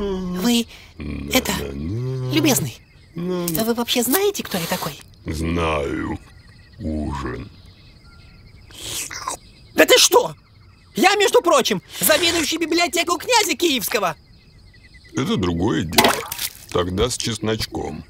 Вы... это... любезный. Вы вообще знаете, кто я такой? Знаю. Ужин. Да ты что? Я, между прочим, заведующий библиотеку князя Киевского. Это другое дело. Тогда с чесночком.